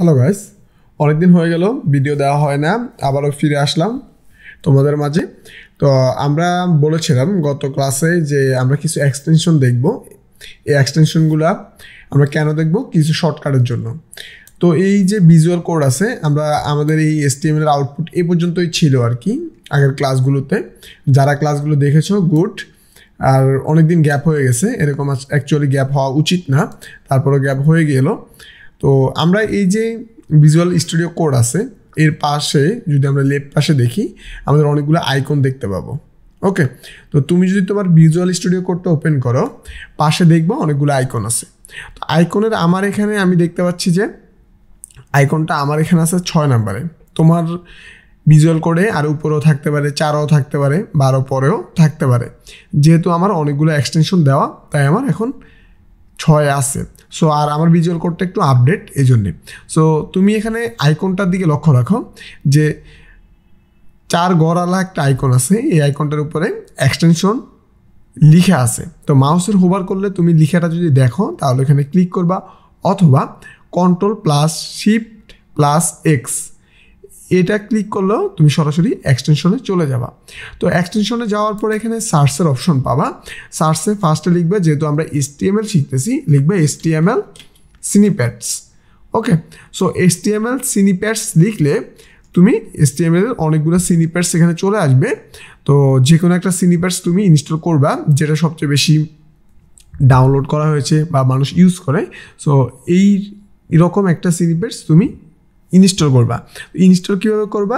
hello guys অনেকদিন হয়ে গেল ভিডিও দেওয়া হয় না আবারও ফিরে আসলাম তোমাদের মাঝে তো আমরা বলেছিলাম গত ক্লাসে যে আমরা কিছু এক্সটেনশন দেখব এই এক্সটেনশনগুলা আমরা কেন দেখব কিছু শর্টকাটের জন্য তো এই যে ভিজুয়াল কোড আছে আমরা আমাদের এই এসটিএমএল এর আউটপুট এ পর্যন্তই ছিল আর কি আগের ক্লাসগুলোতে যারা ক্লাসগুলো দেখেছো গুড আর অনেক দিন গ্যাপ হয়ে গেছে এরকম অ্যাকচুয়ালি গ্যাপ হওয়া উচিত না তারপরও গ্যাপ হয়ে গেল তো আমরা এই যে ভিজুয়াল স্টুডিও কোড আছে এর পাশে যদি আমরা লেফট পাশে দেখি আমাদের অনেকগুলো আইকন দেখতে পাবো ওকে তো তুমি যদি তোমার ভিজুয়াল স্টুডিও কোডটা ওপেন করো পাশে দেখবো অনেকগুলো আইকন আছে তো আইকনের আমার এখানে আমি দেখতে পাচ্ছি যে আইকনটা আমার এখানে আছে ছয় নাম্বারে তোমার ভিজুয়াল কোডে আর উপরেও থাকতে পারে চারও থাকতে পারে বারো পরেও থাকতে পারে যেহেতু আমার অনেকগুলো এক্সটেনশন দেওয়া তাই আমার এখন ছয় আছে সো আর আমার ভিজুয়াল কোডটা একটু আপডেট এই জন্যে সো তুমি এখানে আইকনটার দিকে লক্ষ্য রাখো যে চার গড়ালা একটা আইকন আছে এই আইকনটার উপরে এক্সটেনশন লিখে আছে তো মাউসের হোভার করলে তুমি লিখাটা যদি দেখো তাহলে এখানে ক্লিক করবা অথবা control plus shift plus X এটা ক্লিক করলেও তুমি সরাসরি এক্সটেনশনে চলে যাবা তো এক্সটেনশনে যাওয়ার পর এখানে সার্চের অপশন পাবা সার্চে ফার্স্টে লিখবে যেহেতু আমরা এস এল শিখতেছি লিখবে HTML snippets okay so H T M L snippets লিখলে তুমি এসটিএমএল এল অনেকগুলো সিনিপ্যাটস এখানে চলে আসবে তো যে কোনো একটা সিনিপ্যাটস তুমি ইনস্টল করবা যেটা সবচেয়ে বেশি ডাউনলোড করা হয়েছে বা মানুষ ইউজ করে সো এই এরকম একটা সিনিপ্যাটস তুমি ইনস্টল করবা ইনস্টল কীভাবে করবা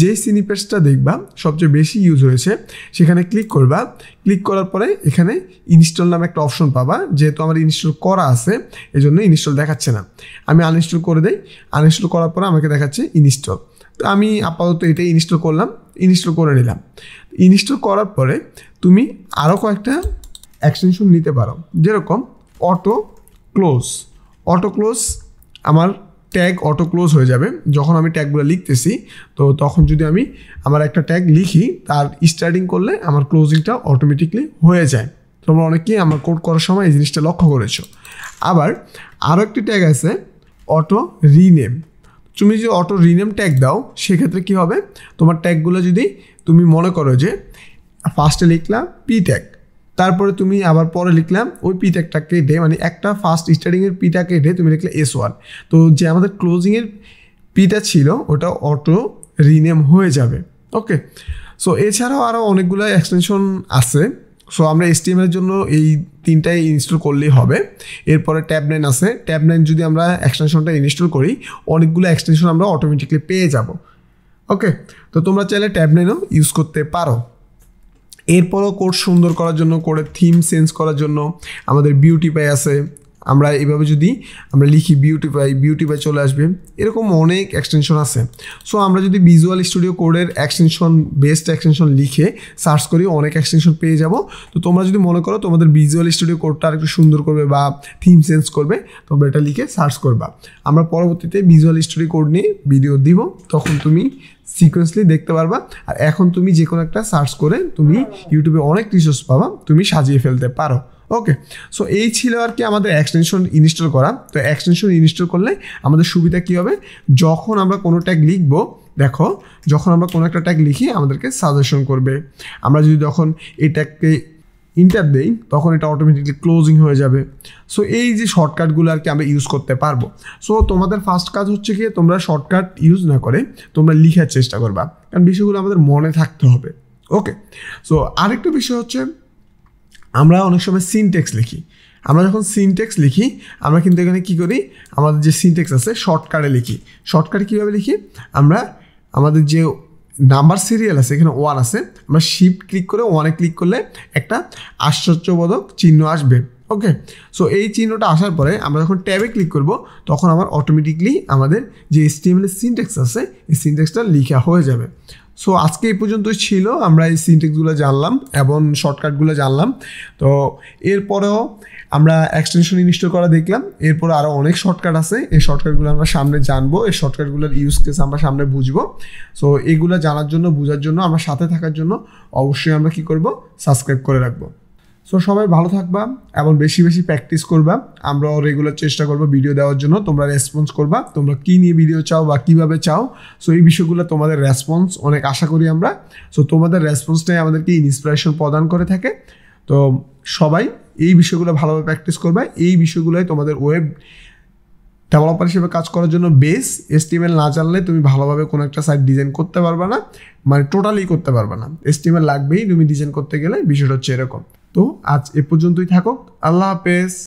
যে সিনিপেসটা দেখবা সবচেয়ে বেশি ইউজ হয়েছে সেখানে ক্লিক করবা ক্লিক করার পরে এখানে ইনস্টল নামে একটা অপশন পাবা যেহেতু আমার ইনস্টল করা আছে এই জন্য ইনস্টল দেখাচ্ছে না আমি আনইনস্টল করে দেই আনইনস্টল করার পরে আমাকে দেখাচ্ছে ইনস্টল তো আমি আপাতত এটাই ইনস্টল করলাম ইনস্টল করে নিলাম ইনস্টল করার পরে তুমি আরও কয়েকটা অ্যাক্সটেনশন নিতে পারো যেরকম অটো ক্লোজ অটো ক্লোজ আমার ট্যাগ অটো ক্লোজ হয়ে যাবে যখন আমি ট্যাগগুলো লিখতেছি তো তখন যদি আমি আমার একটা ট্যাগ লিখি তার স্টার্টিং করলে আমার ক্লোজিংটা অটোমেটিকলি হয়ে যায় তোমরা অনেকেই আমার কোড করার সময় এই জিনিসটা লক্ষ্য করেছো আবার আরও একটি ট্যাগ আছে অটো রিনেম তুমি যদি অটো রিনেম ট্যাগ দাও সেক্ষেত্রে কি হবে তোমার ট্যাগগুলো যদি তুমি মনে করো যে ফার্স্টে লিখলাম পি ট্যাগ তারপরে তুমি আবার পরে লিখলাম ওই পিটা একটা কেটে মানে একটা ফার্স্ট স্টার্টিংয়ের পিটা কেটে তুমি লিখলে এস ওয়ান তো যে আমাদের ক্লোজিংয়ের পিটা ছিল ওটা অটো রিনেম হয়ে যাবে ওকে সো এছাড়াও আরও অনেকগুলো এক্সটেনশন আছে সো আমরা এসটিএমের জন্য এই তিনটাই ইনস্টল করলেই হবে এরপরে ট্যাব নাইন আছে ট্যাব নাইন যদি আমরা এক্সটেনশনটা ইনস্টল করি অনেকগুলো এক্সটেনশন আমরা অটোমেটিকলি পেয়ে যাব ওকে তো তোমরা চাইলে ট্যাব নাইনও ইউজ করতে পারো এরপরও কোর্স সুন্দর করার জন্য কোর্টের থিম চেঞ্জ করার জন্য আমাদের বিউটিফাই আছে আমরা এভাবে যদি আমরা লিখি বিউটিফাই বিউটিফাই চলে আসবে এরকম অনেক এক্সটেনশন আছে সো আমরা যদি ভিজুয়াল স্টুডিও কোডের এক্সটেনশন বেস্ট এক্সটেনশন লিখে সার্চ করি অনেক এক্সটেনশন পেয়ে যাব তো তোমরা যদি মনে করো তোমাদের ভিজুয়াল স্টুডিও কোডটা আরেকটু সুন্দর করবে বা থিম চেঞ্জ করবে তোমরা এটা লিখে সার্চ করবা আমরা পরবর্তীতে ভিজুয়াল স্টুডিও কোড নিয়ে ভিডিও দিব তখন তুমি সিকোয়েন্সলি দেখতে পারবা আর এখন তুমি যে কোনো একটা সার্চ করে তুমি ইউটিউবে অনেক রিসোর্স পাবা তুমি সাজিয়ে ফেলতে পারো ওকে সো এই ছিল আর কি আমাদের এক্সটেনশন ইনস্টল করা তো এক্সটেনশন ইনস্টল করলে আমাদের সুবিধা কী হবে যখন আমরা কোনো ট্যাগ লিখব দেখো যখন আমরা কোনো একটা ট্যাগ লিখি আমাদেরকে সাজেশন করবে আমরা যদি যখন এই ট্যাগকে ইন্টার দেই তখন এটা অটোমেটিকলি ক্লোজিং হয়ে যাবে সো এই যে শর্টকাটগুলো আর কি আমরা ইউজ করতে পারবো সো তোমাদের ফার্স্ট কাজ হচ্ছে কি তোমরা শর্টকাট ইউজ না করে তোমরা লিখার চেষ্টা করবা কারণ বিষয়গুলো আমাদের মনে থাকতে হবে ওকে সো আরেকটা বিষয় হচ্ছে আমরা অনেক সময় সিনটেক্স লিখি আমরা যখন সিনটেক্স লিখি আমরা কিন্তু এখানে কি করি আমাদের যে সিনটেক্স আছে শর্টকাটে লিখি শর্টকাটে কীভাবে লিখি আমরা আমাদের যে নাম্বার সিরিয়াল আছে এখানে ওয়ান আছে আমরা শিফট ক্লিক করে ওয়ানে ক্লিক করলে একটা আশ্চর্যবোধক চিহ্ন আসবে ওকে সো এই চিহ্নটা আসার পরে আমরা যখন ট্যাবে ক্লিক করব তখন আমার অটোমেটিকলি আমাদের যে এল সিনটেক্স আছে এই সিনটেক্সটা লিখা হয়ে যাবে সো আজকে এই পর্যন্ত ছিল আমরা এই সিনটেক্সগুলো জানলাম এবং শর্টকাটগুলো জানলাম তো এরপরেও আমরা এক্সটেনশন ইনস্টল করা দেখলাম এরপর আরও অনেক শর্টকাট আছে এই শর্টকাটগুলো আমরা সামনে জানবো এই শর্টকাটগুলোর ইউজ কেস আমরা সামনে বুঝবো সো এগুলো জানার জন্য বোঝার জন্য আমরা সাথে থাকার জন্য অবশ্যই আমরা কি করব সাবস্ক্রাইব করে রাখবো সো সবাই ভালো থাকবা এবং বেশি বেশি প্র্যাকটিস করবা আমরাও রেগুলার চেষ্টা করবো ভিডিও দেওয়ার জন্য তোমরা রেসপন্স করবা তোমরা কী নিয়ে ভিডিও চাও বা কীভাবে চাও সো এই বিষয়গুলো তোমাদের রেসপন্স অনেক আশা করি আমরা সো তোমাদের রেসপন্সটাই আমাদেরকে ইন্সপিরেশন প্রদান করে থাকে তো সবাই এই বিষয়গুলো ভালোভাবে প্র্যাকটিস করবা এই বিষয়গুলোই তোমাদের ওয়েব ডেভেলপার হিসেবে কাজ করার জন্য বেস এস্টিমেল না জানলে তুমি ভালোভাবে কোনো একটা সাইট ডিজাইন করতে পারবে না মানে টোটালি করতে পারবে না এস্টিমেল লাগবেই তুমি ডিজাইন করতে গেলে বিষয়টা হচ্ছে এরকম তো আজ এ পর্যন্তই থাকুক আল্লাহ হাফেজ